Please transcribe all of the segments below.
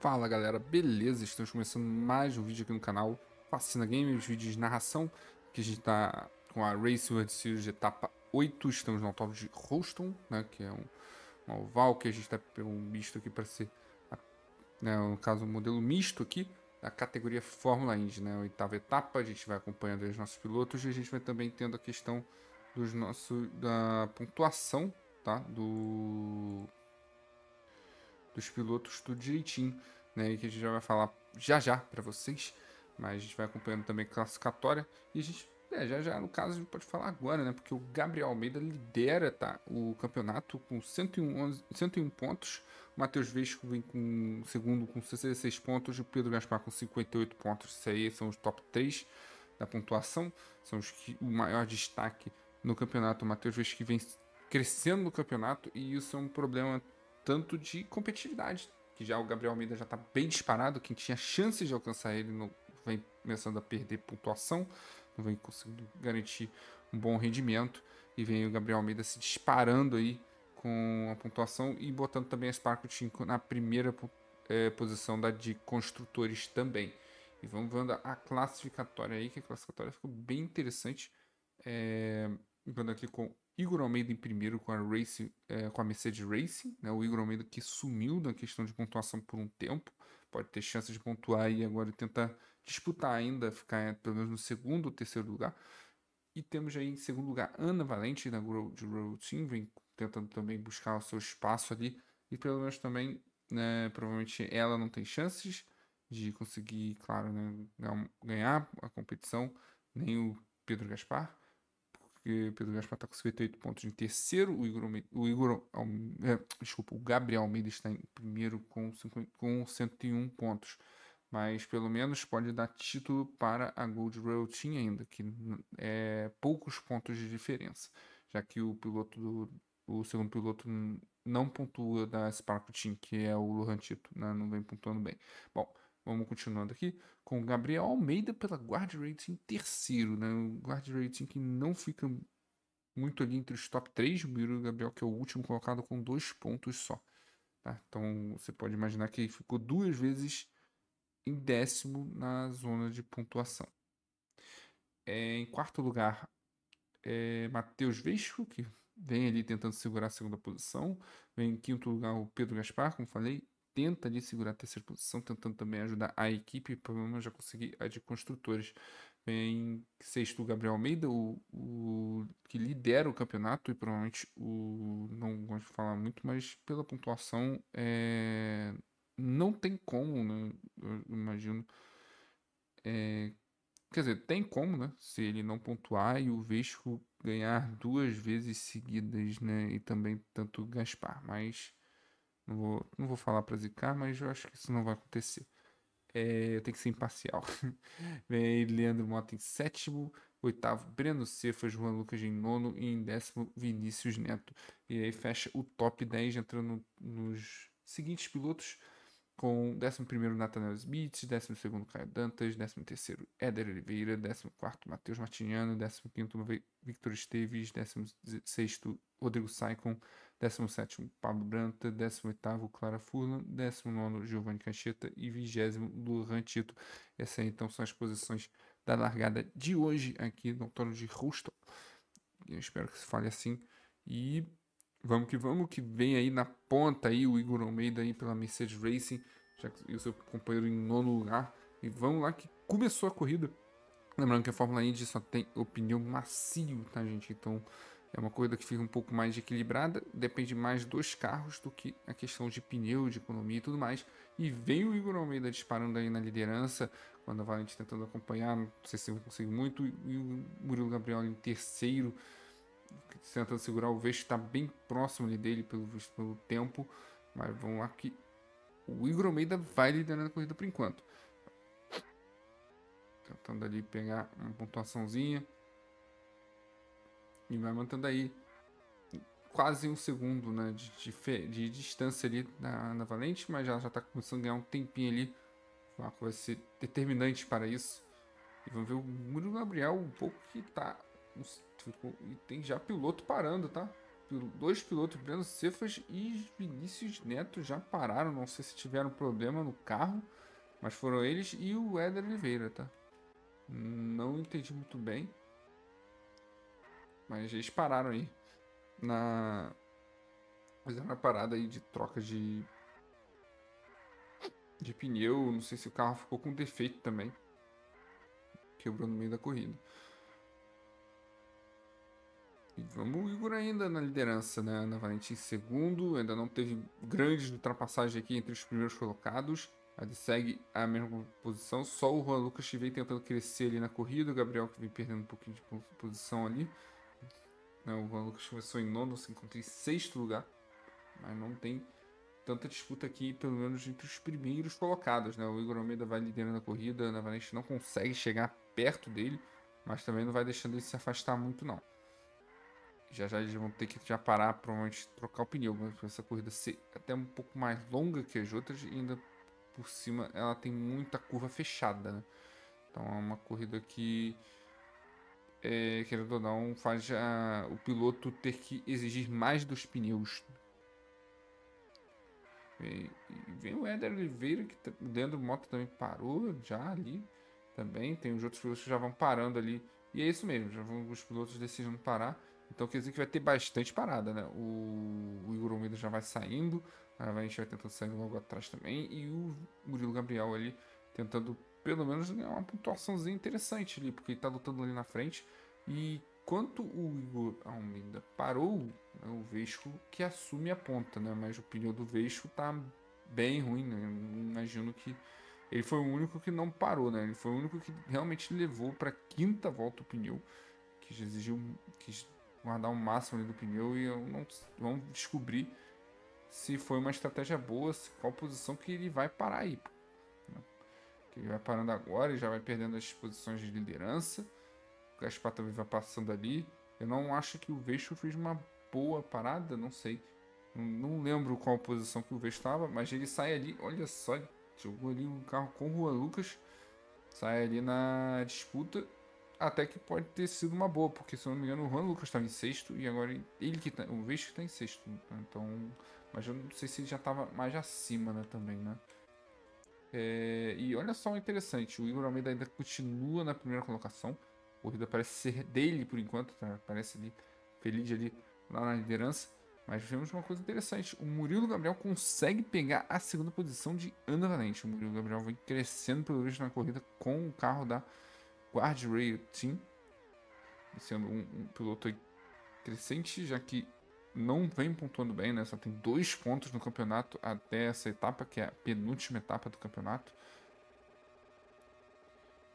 Fala galera, beleza? Estamos começando mais um vídeo aqui no canal Fascina Games, vídeos de narração que a gente está com a Race World Series etapa 8 Estamos no autódromo de Houston né, que é um, um oval que a gente está pegando um misto aqui para ser né, no caso um modelo misto aqui da categoria Fórmula Indy, né, oitava etapa, a gente vai acompanhando os nossos pilotos e a gente vai também tendo a questão dos nossos, da pontuação tá, do dos pilotos, tudo direitinho, né? E que a gente já vai falar já já para vocês. Mas a gente vai acompanhando também classificatória. E a gente, é, já já, no caso, a gente pode falar agora, né? Porque o Gabriel Almeida lidera tá, o campeonato com 101, 101 pontos. O Matheus Vesco vem com segundo com 66 pontos. E o Pedro Gaspar com 58 pontos. Isso aí são os top 3 da pontuação. São os que o maior destaque no campeonato. O Matheus Vesco vem crescendo no campeonato. E isso é um problema tanto de competitividade, que já o Gabriel Almeida já está bem disparado, quem tinha chances de alcançar ele não vem começando a perder pontuação, não vem conseguindo garantir um bom rendimento, e vem o Gabriel Almeida se disparando aí com a pontuação e botando também a Sparkle 5 na primeira é, posição da de construtores também. E vamos vendo a classificatória aí, que a classificatória ficou bem interessante. É, vendo aqui com Igor Almeida em primeiro com a, Race, é, com a Mercedes Racing. Né? O Igor Almeida que sumiu da questão de pontuação por um tempo. Pode ter chance de pontuar e agora tentar disputar ainda, ficar eh, pelo menos no segundo ou terceiro lugar. E temos aí em segundo lugar Ana Valente da World Road Team, vem tentando também buscar o seu espaço ali. E pelo menos também, né, provavelmente ela não tem chances de conseguir, claro, né, ganhar a competição, nem o Pedro Gaspar porque Pedro Gaspar está com 58 pontos em terceiro. O Igor, o Igor é, desculpa, o Gabriel Almeida está em primeiro com, 50, com 101 pontos. Mas pelo menos pode dar título para a Gold Rail Team ainda, que é poucos pontos de diferença, já que o piloto do, o segundo piloto não pontua da Spark Team, que é o Lohan Tito, né? não vem pontuando bem. Bom, Vamos continuando aqui com o Gabriel Almeida pela guard rating terceiro, né? O guard rating que não fica muito ali entre os top 3, o Miro Gabriel que é o último colocado com dois pontos só. Tá? Então você pode imaginar que ele ficou duas vezes em décimo na zona de pontuação. É, em quarto lugar, é Matheus Vesco, que vem ali tentando segurar a segunda posição. Vem em quinto lugar o Pedro Gaspar, como falei tenta ali segurar a terceira posição, tentando também ajudar a equipe. Pelo menos já consegui a de construtores. Em sexto, o Gabriel Almeida, o, o, que lidera o campeonato e provavelmente o. Não gosto de falar muito, mas pela pontuação, é, não tem como, né? Eu imagino. É, quer dizer, tem como, né? Se ele não pontuar e o Vesco ganhar duas vezes seguidas, né? E também tanto Gaspar. Mas não vou, não vou falar pra zicar, mas eu acho que isso não vai acontecer. É, eu tenho que ser imparcial. Vem aí Leandro Mota em sétimo, oitavo Breno Cefas, Juan Lucas em nono e em décimo Vinícius Neto. E aí fecha o top 10 entrando nos seguintes pilotos com 11º Nathaniel Smith, 12º Caio Dantas, 13º Éder Oliveira, 14º Matheus Martignano, 15º Victor Esteves, 16º Rodrigo Saicon, 17º Pablo Branta, 18º Clara Furlan, 19º Giovanni Cancheta e 20º Luan Tito. Essas aí, então são as posições da largada de hoje aqui no Autódromo de Houston. Eu espero que se fale assim. E Vamos que vamos, que vem aí na ponta aí o Igor Almeida aí pela Mercedes Racing, já que o seu companheiro em nono lugar. E vamos lá que começou a corrida. Lembrando que a Fórmula Indy só tem o pneu macio, tá gente? Então é uma corrida que fica um pouco mais equilibrada, depende mais dos carros do que a questão de pneu, de economia e tudo mais. E vem o Igor Almeida disparando aí na liderança, quando a Valente tentando acompanhar, não sei se eu consigo muito, e o Murilo Gabriel em terceiro tentando segurar o vejo está bem próximo dele pelo, pelo tempo. Mas vamos lá que o Igor Almeida vai liderando a corrida por enquanto. Tentando ali pegar uma pontuaçãozinha. E vai mantendo aí quase um segundo né, de, de, de distância ali na, na, Valente, mas já está começando a ganhar um tempinho ali. O vai ser determinante para isso. E vamos ver o Murilo Gabriel, um pouco que está Ficou, e tem já piloto parando, tá? Dois pilotos, Breno Cefas e Vinícius Neto já pararam. Não sei se tiveram problema no carro, mas foram eles e o Éder Oliveira, tá? Não entendi muito bem. Mas eles pararam aí. Na. Fizeram a parada aí de troca de. De pneu. Não sei se o carro ficou com defeito também. Quebrou no meio da corrida. O Igor ainda na liderança, né? Valente em segundo, ainda não teve grandes ultrapassagens aqui entre os primeiros colocados. Ele segue a mesma posição, só o Juan Lucas vem tentando crescer ali na corrida, o Gabriel que vem perdendo um pouquinho de posição ali. Né, o Juan Lucas começou em nono, se encontrou em sexto lugar, mas não tem tanta disputa aqui, pelo menos entre os primeiros colocados. Né? O Igor Almeida vai liderando a corrida, Ana Valente não consegue chegar perto dele, mas também não vai deixando ele se afastar muito não. Já já eles vão ter que já parar, provavelmente trocar o pneu. Mas essa corrida ser até um pouco mais longa que as outras, e ainda por cima ela tem muita curva fechada. Né? Então é uma corrida que, é, querendo ou não, faz a, o piloto ter que exigir mais dos pneus. E, e vem o Éder Oliveira, que tá, o Leandro também parou já ali. Também tem os outros pilotos que já vão parando ali. E é isso mesmo, já vão os pilotos decidindo parar então quer dizer que vai ter bastante parada, né? O, o Igor Almeida já vai saindo, né? a gente vai tentando sair logo atrás também, e o Murilo Gabriel ali tentando pelo menos ganhar uma pontuaçãozinha interessante ali, porque ele tá lutando ali na frente. E quanto o Igor Almeida parou, é o Vesco que assume a ponta, né? Mas o pneu do Vesco tá bem ruim, né? Eu imagino que ele foi o único que não parou, né? Ele foi o único que realmente levou para quinta volta o pneu, que exigiu, que guardar o um máximo do pneu e eu não, vamos descobrir se foi uma estratégia boa, se, qual posição que ele vai parar aí. Que ele vai parando agora e já vai perdendo as posições de liderança. O Gaspar também vai passando ali. Eu não acho que o Veixo fez uma boa parada, não sei. Não, não lembro qual posição que o Veixo estava, mas ele sai ali, olha só, jogou ali um carro com o Juan Lucas. Sai ali na disputa até que pode ter sido uma boa, porque se eu não me engano o Juan Lucas estava em sexto e agora ele que tá, o Vejo que está em sexto. Então, mas eu não sei se ele já estava mais acima, né, também, né? É, e olha só interessante, o Igor Almeida ainda continua na primeira colocação. A corrida parece ser dele por enquanto, tá? parece ali feliz ali lá na liderança. Mas vemos uma coisa interessante. O Murilo Gabriel consegue pegar a segunda posição de Ana Valente. O Murilo Gabriel vem crescendo pelo visto na corrida com o carro da Guard Rail Team, sendo um, um piloto crescente, já que não vem pontuando bem, né? Só tem dois pontos no campeonato até essa etapa, que é a penúltima etapa do campeonato.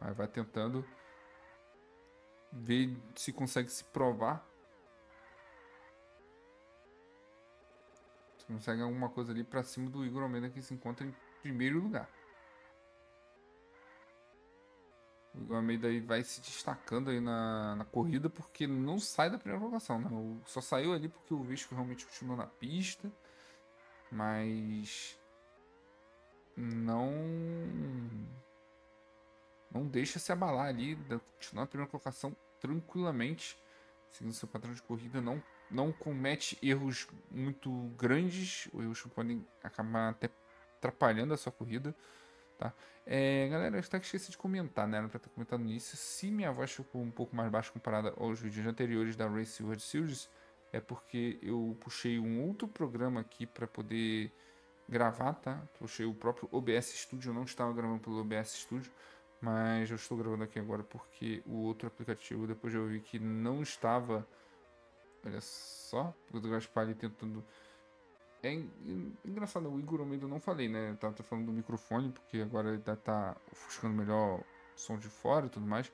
Mas vai tentando ver se consegue se provar. Se consegue alguma coisa ali para cima do Igor Almeida que se encontra em primeiro lugar. o Almeida aí vai se destacando aí na, na corrida porque não sai da primeira colocação, né? O, só saiu ali porque o Visco realmente continuou na pista, mas não não deixa se abalar ali, continuar na primeira colocação tranquilamente, seguindo seu padrão de corrida, não não comete erros muito grandes, erros que podem acabar até atrapalhando a sua corrida. Tá? É, galera, eu até esqueci de comentar, né? Era pra ter tá comentado no início. Se minha voz ficou um pouco mais baixa comparada aos vídeos anteriores da Race World Series, é porque eu puxei um outro programa aqui para poder gravar, tá? Puxei o próprio OBS Studio, eu não estava gravando pelo OBS Studio, mas eu estou gravando aqui agora porque o outro aplicativo, depois eu vi que não estava. Olha só, o Gaspar ali tentando é engraçado, o Igor Almeida eu não falei, né? Eu tava falando do microfone, porque agora ele tá, tá ofuscando melhor o som de fora e tudo mais.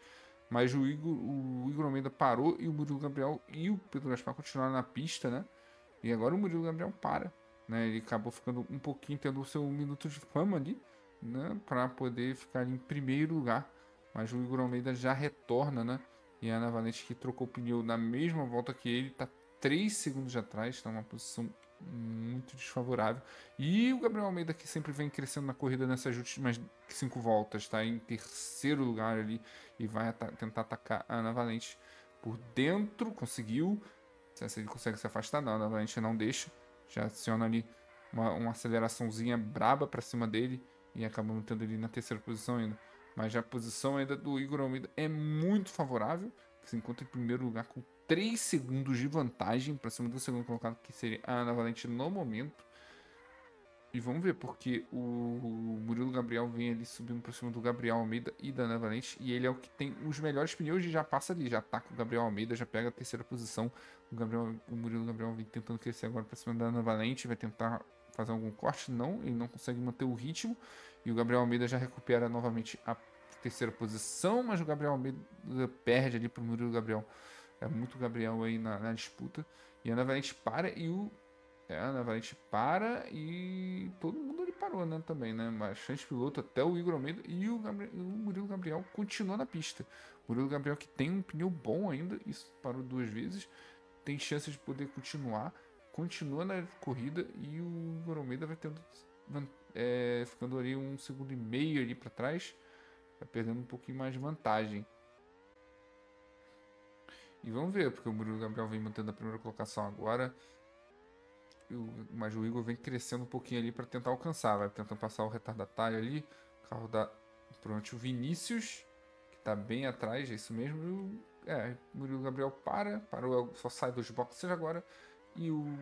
Mas o Igor, o Igor Almeida parou e o Murilo Gabriel e o Pedro Gaspar continuaram na pista, né? E agora o Murilo Gabriel para, né? Ele acabou ficando um pouquinho, tendo o seu minuto de fama ali, né? Pra poder ficar em primeiro lugar. Mas o Igor Almeida já retorna, né? E a Ana Valente, que trocou pneu na mesma volta que ele, tá 3 segundos atrás, tá uma posição muito desfavorável. E o Gabriel Almeida, que sempre vem crescendo na corrida nessas últimas cinco voltas, está em terceiro lugar ali e vai at tentar atacar a Ana Valente por dentro. Conseguiu. Se ele consegue se afastar, não, a Ana Valente não deixa. Já aciona ali uma, uma aceleraçãozinha braba para cima dele e acaba mantendo ele na terceira posição ainda. Mas a posição ainda do Igor Almeida é muito favorável. Se assim, encontra em primeiro lugar com 3 segundos de vantagem para cima do segundo colocado, que seria a Ana Valente no momento. E vamos ver, porque o Murilo Gabriel vem ali subindo para cima do Gabriel Almeida e da Ana Valente. E ele é o que tem os melhores pneus e já passa ali, já ataca o Gabriel Almeida, já pega a terceira posição. O, Gabriel, o Murilo Gabriel vem tentando crescer agora para cima da Ana Valente, vai tentar fazer algum corte, não, ele não consegue manter o ritmo. E o Gabriel Almeida já recupera novamente a terceira posição, mas o Gabriel Almeida perde ali para o Murilo Gabriel. É muito Gabriel aí na, na disputa. E a Ana Valente para e o. É, a Ana Valente para e todo mundo ali parou, né? Também, né? Bastante piloto, até o Igor Almeida e o, Gabriel, o Murilo Gabriel continuou na pista. O Murilo Gabriel que tem um pneu bom ainda, isso parou duas vezes, tem chance de poder continuar, continua na corrida e o Igor Almeida vai tendo. É, ficando ali um segundo e meio ali para trás, vai perdendo um pouquinho mais de vantagem. E vamos ver, porque o Murilo Gabriel vem mantendo a primeira colocação agora. Mas o Igor vem crescendo um pouquinho ali para tentar alcançar. Vai tentando passar o retardatário ali. O carro da. Pronto, o Vinícius, que está bem atrás, é isso mesmo. É, Murilo Gabriel para, parou, é só sai dos boxes agora. E o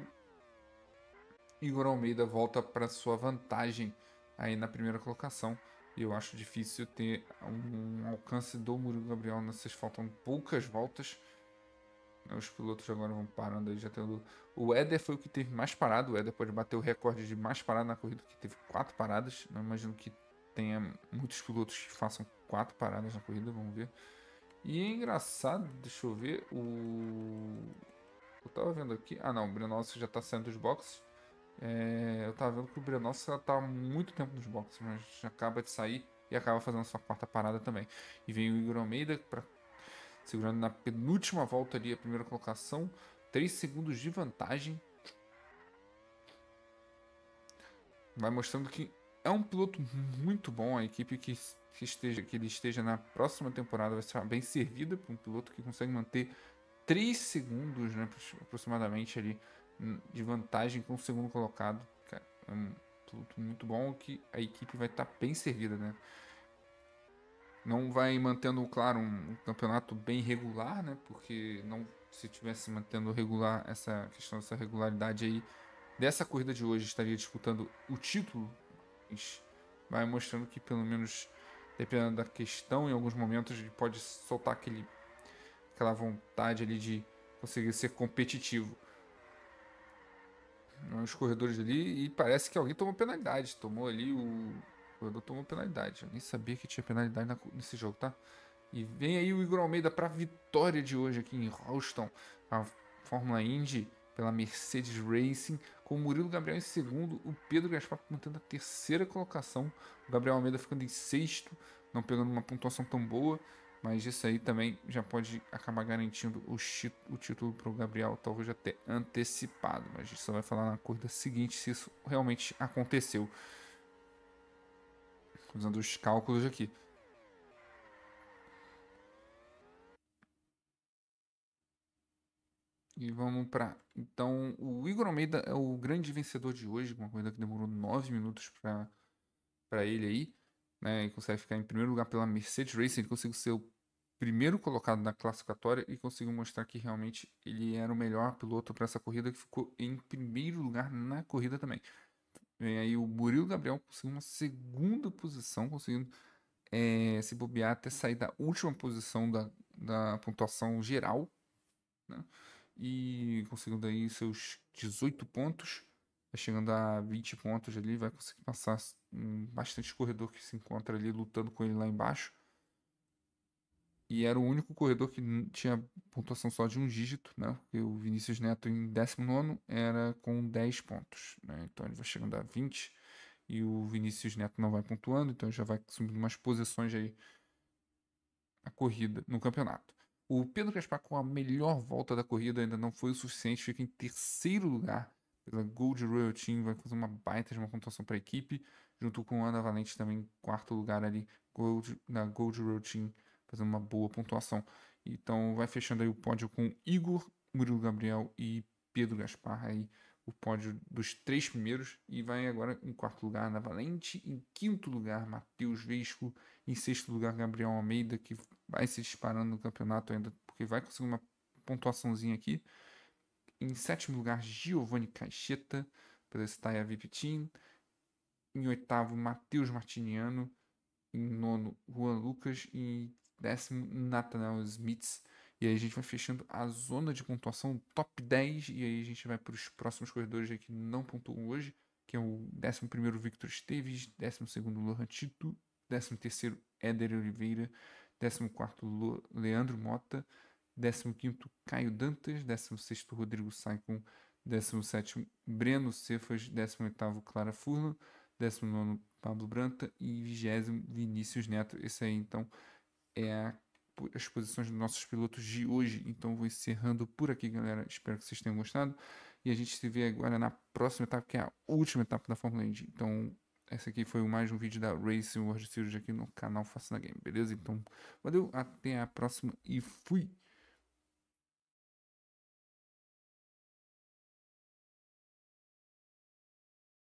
Igor Almeida volta para sua vantagem aí na primeira colocação. E eu acho difícil ter um alcance do Murilo Gabriel nessas faltam poucas voltas. Os pilotos agora vão parando aí, já tendo. O Éder foi o que teve mais parado. O Éder pode bater o recorde de mais parada na corrida, que teve quatro paradas. Não imagino que tenha muitos pilotos que façam quatro paradas na corrida, vamos ver. E é engraçado, deixa eu ver, o. Eu tava vendo aqui. Ah não, o Brenosso já tá saindo dos boxes. É... eu tava vendo que o Brenosso já tá há muito tempo nos boxes, mas acaba de sair e acaba fazendo sua quarta parada também. E vem o Igor Almeida para segurando na penúltima volta ali a primeira colocação, 3 segundos de vantagem. Vai mostrando que é um piloto muito bom, a equipe que, que, esteja, que ele esteja na próxima temporada vai estar bem servida por um piloto que consegue manter 3 segundos né, aproximadamente ali hum, de vantagem com o segundo colocado. é um piloto muito bom que a equipe vai estar tá bem servida, né? não vai mantendo, claro, um campeonato bem regular, né? Porque não se tivesse mantendo regular essa questão dessa regularidade aí dessa corrida de hoje estaria disputando o título. Vai mostrando que pelo menos dependendo da questão, em alguns momentos ele pode soltar aquele aquela vontade ali de conseguir ser competitivo. Os corredores ali e parece que alguém tomou penalidade, tomou ali o Guardou tomou penalidade. Eu nem sabia que tinha penalidade na, nesse jogo, tá? E vem aí o Igor Almeida para a vitória de hoje aqui em Houston A Fórmula Indy pela Mercedes Racing, com o Murilo Gabriel em segundo, o Pedro Gaspar mantendo a terceira colocação, o Gabriel Almeida ficando em sexto, não pegando uma pontuação tão boa, mas isso aí também já pode acabar garantindo o, o título para o Gabriel, talvez até antecipado, mas a gente só vai falar na corrida seguinte se isso realmente aconteceu. Usando os cálculos aqui. E vamos para. Então, o Igor Almeida é o grande vencedor de hoje, uma corrida que demorou 9 minutos para ele aí. Né, e consegue ficar em primeiro lugar pela Mercedes Racing. Ele conseguiu ser o primeiro colocado na classificatória e conseguiu mostrar que realmente ele era o melhor piloto para essa corrida, que ficou em primeiro lugar na corrida também. Vem aí o Murilo Gabriel conseguiu uma segunda posição, conseguindo é, se bobear até sair da última posição da, da pontuação geral. Né? E conseguindo aí seus 18 pontos, chegando a 20 pontos ali, vai conseguir passar bastante corredor que se encontra ali lutando com ele lá embaixo. E era o único corredor que tinha pontuação só de um dígito, né? Porque o Vinícius Neto em 19 era com 10 pontos, né? Então ele vai chegando a 20 e o Vinícius Neto não vai pontuando, então já vai subindo umas posições aí na corrida, no campeonato. O Pedro Gaspar com a melhor volta da corrida ainda não foi o suficiente, fica em terceiro lugar pela Gold Royal Team, vai fazer uma baita de uma pontuação para a equipe, junto com Ana Valente também em quarto lugar ali Gold, na Gold Royal Team fazendo uma boa pontuação. Então vai fechando aí o pódio com Igor, Murilo Gabriel e Pedro Gaspar aí o pódio dos três primeiros e vai agora em quarto lugar na Valente, em quinto lugar Matheus Vesco, em sexto lugar Gabriel Almeida que vai se disparando no campeonato ainda porque vai conseguir uma pontuaçãozinha aqui. Em sétimo lugar Giovanni Caixeta pela Staya VIP Team. Em oitavo Matheus Martiniano, em nono Juan Lucas e décimo Nathaniel né, Smith. E aí a gente vai fechando a zona de pontuação top 10. E aí a gente vai para os próximos corredores que não pontuam hoje, que é o 11 Victor Esteves, 12 Lohan Tito, 13 Éder Oliveira, 14 Leandro Mota, 15 Caio Dantas, 16 Rodrigo Saicon, 17 Breno Cefas, 18 Clara Furlan, 19 Pablo Branta e 20 Vinícius Neto. Esse aí então é a, as posições dos nossos pilotos de hoje. Então vou encerrando por aqui, galera. Espero que vocês tenham gostado. E a gente se vê agora na próxima etapa, que é a última etapa da Fórmula Indy. Então, esse aqui foi mais um vídeo da Racing World Series aqui no canal Fascina Game, beleza? Então, valeu, até a próxima e fui!